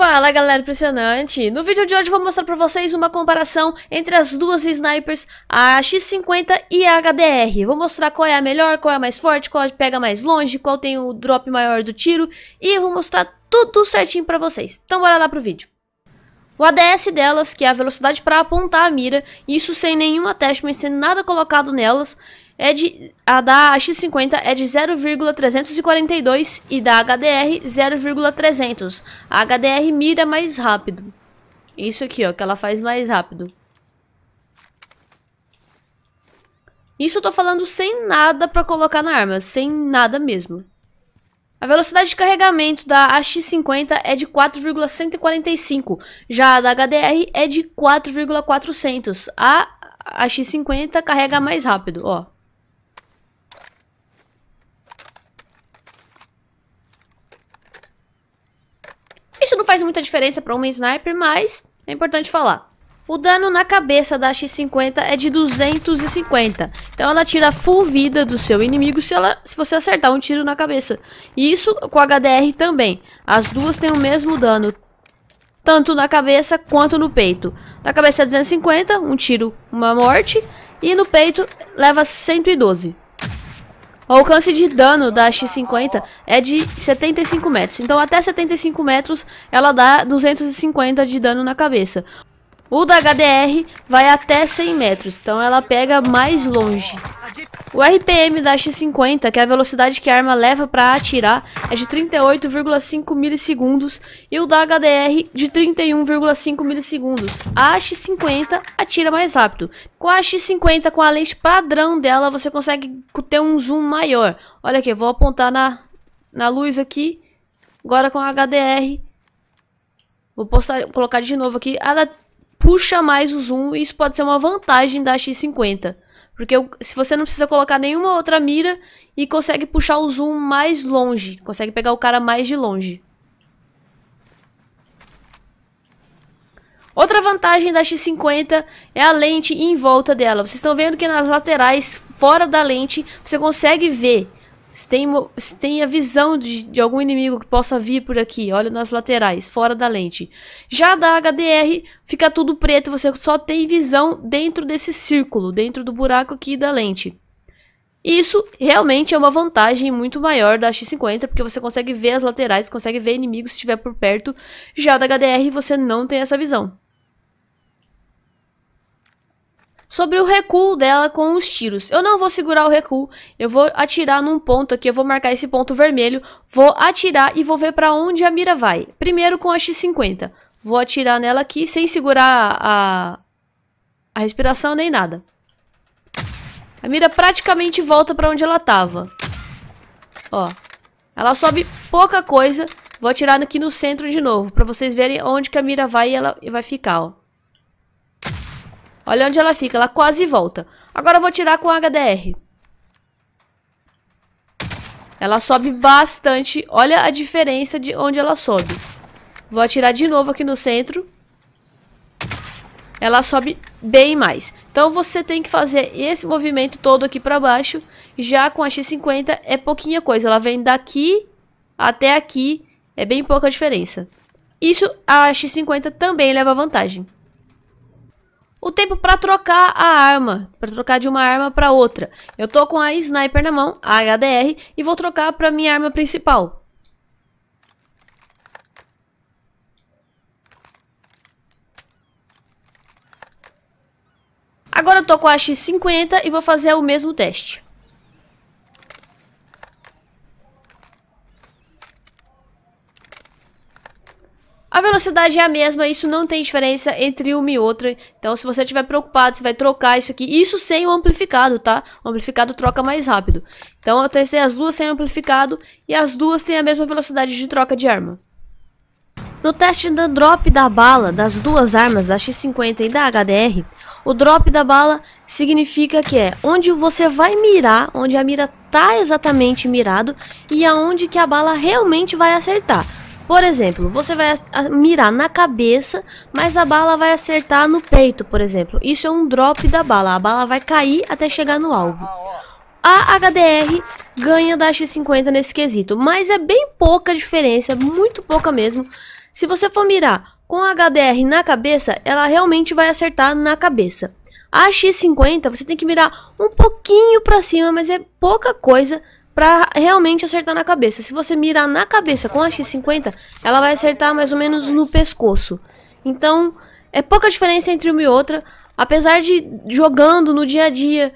Fala galera impressionante! No vídeo de hoje vou mostrar pra vocês uma comparação entre as duas snipers, a X50 e a HDR. Vou mostrar qual é a melhor, qual é a mais forte, qual pega mais longe, qual tem o drop maior do tiro e vou mostrar tudo certinho pra vocês. Então bora lá pro vídeo. O ADS delas, que é a velocidade para apontar a mira, isso sem nenhum mas sem nada colocado nelas, é de, a da X50 é de 0,342 e da HDR 0,300. A HDR mira mais rápido. Isso aqui, ó, que ela faz mais rápido. Isso eu tô falando sem nada pra colocar na arma, sem nada mesmo. A velocidade de carregamento da AX50 é de 4,145, já a da HDR é de 4,400. A AX50 carrega mais rápido, ó. Isso não faz muita diferença para uma sniper, mas é importante falar. O dano na cabeça da X50 é de 250 então ela tira full vida do seu inimigo se, ela, se você acertar um tiro na cabeça. E isso com HDR também. As duas têm o mesmo dano. Tanto na cabeça quanto no peito. Na cabeça é 250, um tiro, uma morte. E no peito leva 112. O alcance de dano da X50 é de 75 metros. Então até 75 metros ela dá 250 de dano na cabeça. O da HDR vai até 100 metros, então ela pega mais longe. O RPM da X50, que é a velocidade que a arma leva para atirar, é de 38,5 milissegundos e o da HDR de 31,5 milissegundos. A X50 atira mais rápido. Com a X50, com a lente padrão dela, você consegue ter um zoom maior. Olha aqui, vou apontar na, na luz aqui. Agora com a HDR. Vou postar, colocar de novo aqui. Ela puxa mais o zoom e isso pode ser uma vantagem da X50. Porque se você não precisa colocar nenhuma outra mira e consegue puxar o zoom mais longe, consegue pegar o cara mais de longe. Outra vantagem da X50 é a lente em volta dela. Vocês estão vendo que nas laterais, fora da lente, você consegue ver se tem, se tem a visão de, de algum inimigo que possa vir por aqui, olha nas laterais, fora da lente. Já da HDR, fica tudo preto, você só tem visão dentro desse círculo, dentro do buraco aqui da lente. Isso realmente é uma vantagem muito maior da X50, porque você consegue ver as laterais, consegue ver inimigos se estiver por perto. Já da HDR, você não tem essa visão sobre o recuo dela com os tiros. Eu não vou segurar o recuo, eu vou atirar num ponto aqui, eu vou marcar esse ponto vermelho, vou atirar e vou ver para onde a mira vai. Primeiro com a X50. Vou atirar nela aqui sem segurar a, a respiração nem nada. A mira praticamente volta para onde ela tava. Ó, ela sobe pouca coisa. Vou atirar aqui no centro de novo, para vocês verem onde que a mira vai e ela vai ficar, ó. Olha onde ela fica, ela quase volta. Agora eu vou tirar com HDR. Ela sobe bastante. Olha a diferença de onde ela sobe. Vou atirar de novo aqui no centro. Ela sobe bem mais. Então você tem que fazer esse movimento todo aqui para baixo. Já com a X50 é pouquinha coisa. Ela vem daqui até aqui. É bem pouca diferença. Isso a X50 também leva vantagem o tempo para trocar a arma, para trocar de uma arma para outra. Eu tô com a sniper na mão, a HDR, e vou trocar para minha arma principal. Agora eu tô com a X50 e vou fazer o mesmo teste. A velocidade é a mesma, isso não tem diferença entre uma e outra. Então, se você estiver preocupado, você vai trocar isso aqui. Isso sem o amplificado, tá? O amplificado troca mais rápido. Então, eu testei as duas sem amplificado e as duas têm a mesma velocidade de troca de arma. No teste do drop da bala das duas armas, da X50 e da HDR, o drop da bala significa que é onde você vai mirar, onde a mira tá exatamente mirado e aonde que a bala realmente vai acertar. Por exemplo, você vai mirar na cabeça, mas a bala vai acertar no peito, por exemplo. Isso é um drop da bala. A bala vai cair até chegar no alvo. A HDR ganha da X50 nesse quesito, mas é bem pouca diferença, muito pouca mesmo. Se você for mirar com a HDR na cabeça, ela realmente vai acertar na cabeça. A X50 você tem que mirar um pouquinho para cima, mas é pouca coisa para realmente acertar na cabeça. Se você mirar na cabeça com a X50, ela vai acertar mais ou menos no pescoço. Então, é pouca diferença entre uma e outra, apesar de jogando no dia a dia,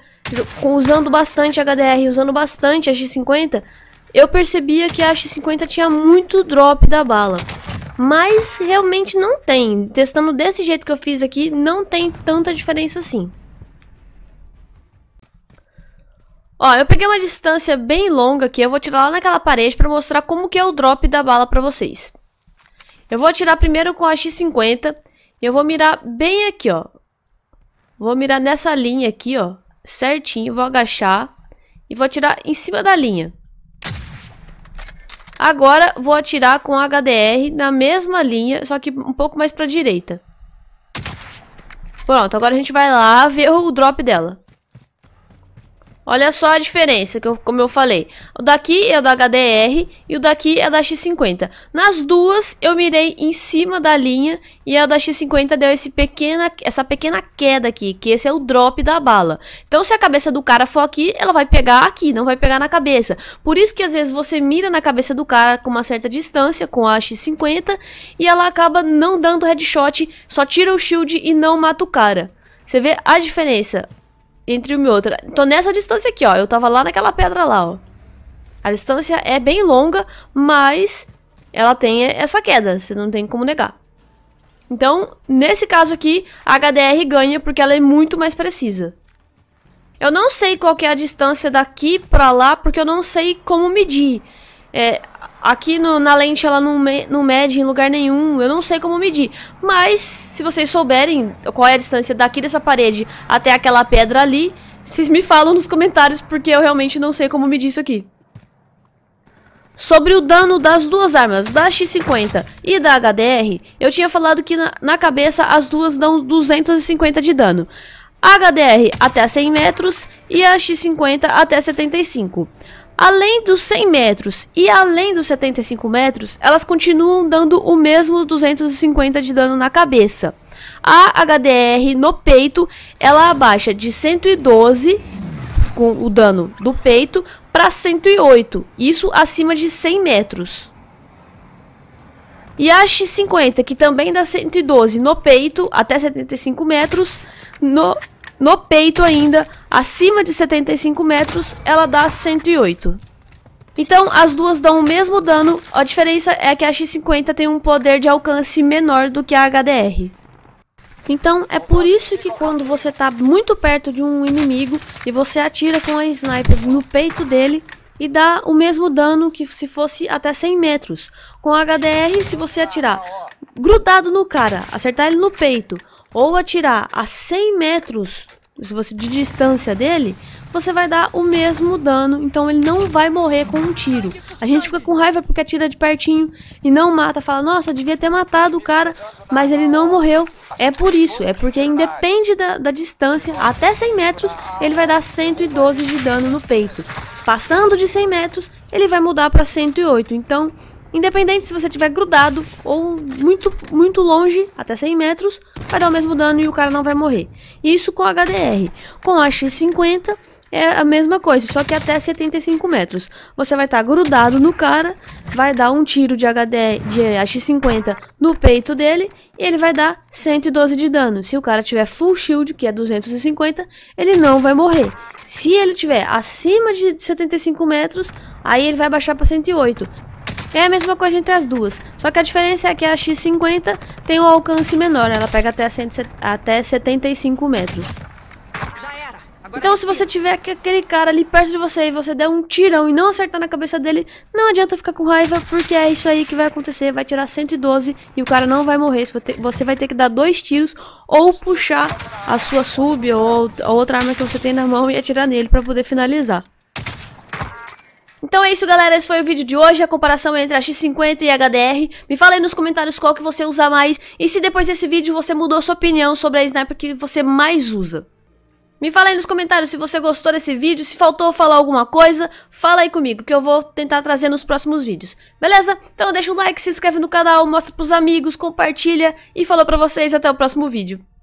usando bastante HDR, usando bastante a X50, eu percebia que a X50 tinha muito drop da bala. Mas realmente não tem. Testando desse jeito que eu fiz aqui, não tem tanta diferença assim. Ó, eu peguei uma distância bem longa aqui, eu vou tirar lá naquela parede pra mostrar como que é o drop da bala pra vocês. Eu vou atirar primeiro com a X50 e eu vou mirar bem aqui, ó. Vou mirar nessa linha aqui, ó, certinho, vou agachar e vou atirar em cima da linha. Agora vou atirar com a HDR na mesma linha, só que um pouco mais pra direita. Pronto, agora a gente vai lá ver o drop dela. Olha só a diferença, que eu, como eu falei. O daqui é da HDR e o daqui é da X50. Nas duas, eu mirei em cima da linha e a da X50 deu esse pequena, essa pequena queda aqui, que esse é o drop da bala. Então, se a cabeça do cara for aqui, ela vai pegar aqui, não vai pegar na cabeça. Por isso que, às vezes, você mira na cabeça do cara com uma certa distância, com a X50, e ela acaba não dando headshot, só tira o shield e não mata o cara. Você vê a diferença entre uma e outra. Tô nessa distância aqui, ó. Eu tava lá naquela pedra lá, ó. A distância é bem longa, mas ela tem essa queda, você não tem como negar. Então, nesse caso aqui, a HDR ganha porque ela é muito mais precisa. Eu não sei qual é a distância daqui pra lá, porque eu não sei como medir. É, Aqui no, na lente ela não, me, não mede em lugar nenhum, eu não sei como medir. Mas se vocês souberem qual é a distância daqui dessa parede até aquela pedra ali, vocês me falam nos comentários porque eu realmente não sei como medir isso aqui. Sobre o dano das duas armas, da X50 e da HDR, eu tinha falado que na, na cabeça as duas dão 250 de dano. A HDR até 100 metros e a X50 até 75. Além dos 100 metros e além dos 75 metros, elas continuam dando o mesmo 250 de dano na cabeça. A HDR no peito, ela abaixa de 112 com o dano do peito para 108, isso acima de 100 metros. E a X50, que também dá 112 no peito até 75 metros, no no peito ainda, acima de 75 metros, ela dá 108. Então, as duas dão o mesmo dano, a diferença é que a X50 tem um poder de alcance menor do que a HDR. Então, é por isso que quando você está muito perto de um inimigo e você atira com a sniper no peito dele, e dá o mesmo dano que se fosse até 100 metros. Com HDR, se você atirar grudado no cara, acertar ele no peito ou atirar a 100 metros se você de distância dele, você vai dar o mesmo dano, então ele não vai morrer com um tiro. A gente fica com raiva porque atira de pertinho e não mata, fala, nossa, devia ter matado o cara, mas ele não morreu. É por isso, é porque independe da, da distância, até 100 metros, ele vai dar 112 de dano no peito. Passando de 100 metros, ele vai mudar para 108, então Independente se você tiver grudado ou muito, muito longe, até 100 metros, vai dar o mesmo dano e o cara não vai morrer. Isso com HDR. Com a X50 é a mesma coisa, só que até 75 metros. Você vai estar tá grudado no cara, vai dar um tiro de HDR de x 50 no peito dele e ele vai dar 112 de dano. Se o cara tiver full shield, que é 250, ele não vai morrer. Se ele tiver acima de 75 metros, aí ele vai baixar para 108. É a mesma coisa entre as duas, só que a diferença é que a X50 tem um alcance menor, ela pega até, até 75 metros. Então se você tiver aquele cara ali perto de você e você der um tirão e não acertar na cabeça dele, não adianta ficar com raiva, porque é isso aí que vai acontecer, vai tirar 112 e o cara não vai morrer, você vai ter que dar dois tiros ou puxar a sua sub ou a outra arma que você tem na mão e atirar nele para poder finalizar. Então é isso, galera. Esse foi o vídeo de hoje, a comparação entre a X50 e a HDR. Me fala aí nos comentários qual que você usa mais e se depois desse vídeo você mudou sua opinião sobre a sniper que você mais usa. Me fala aí nos comentários se você gostou desse vídeo, se faltou falar alguma coisa, fala aí comigo que eu vou tentar trazer nos próximos vídeos. Beleza? Então deixa um like, se inscreve no canal, mostra pros amigos, compartilha e falou pra vocês até o próximo vídeo.